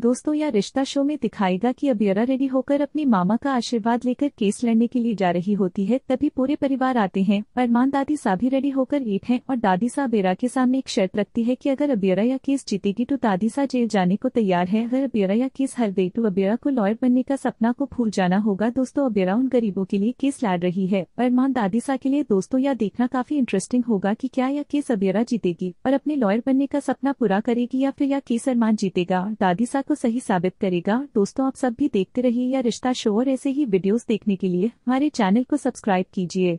दोस्तों या रिश्ता शो में दिखाएगा कि अबियरा रेडी होकर अपनी मामा का आशीर्वाद लेकर केस लड़ने के लिए जा रही होती है तभी पूरे परिवार आते हैं परमान दादी सा भी रेडी होकर ईट हैं और दादी सा अबेरा के सामने एक शर्त रखती है कि अगर अबियरा या केस जीतेगी तो दादी सा जेल जाने को तैयार है अगर अबेरा या केस हर गई तो अबेरा को लॉयर बनने का सपना को भूल जाना होगा दोस्तों अबेरा उन गरीबों के लिए केस लड़ रही है परमान दादी सा के लिए दोस्तों यह देखना काफी इंटरेस्टिंग होगा की क्या यह केस अबेरा जीतेगी और अपने लॉयर बनने का सपना पूरा करेगी या फिर यह केस अरमान जीतेगा दादी सा को सही साबित करेगा दोस्तों आप सब भी देखते रहिए या रिश्ता शो और ऐसे ही वीडियोस देखने के लिए हमारे चैनल को सब्सक्राइब कीजिए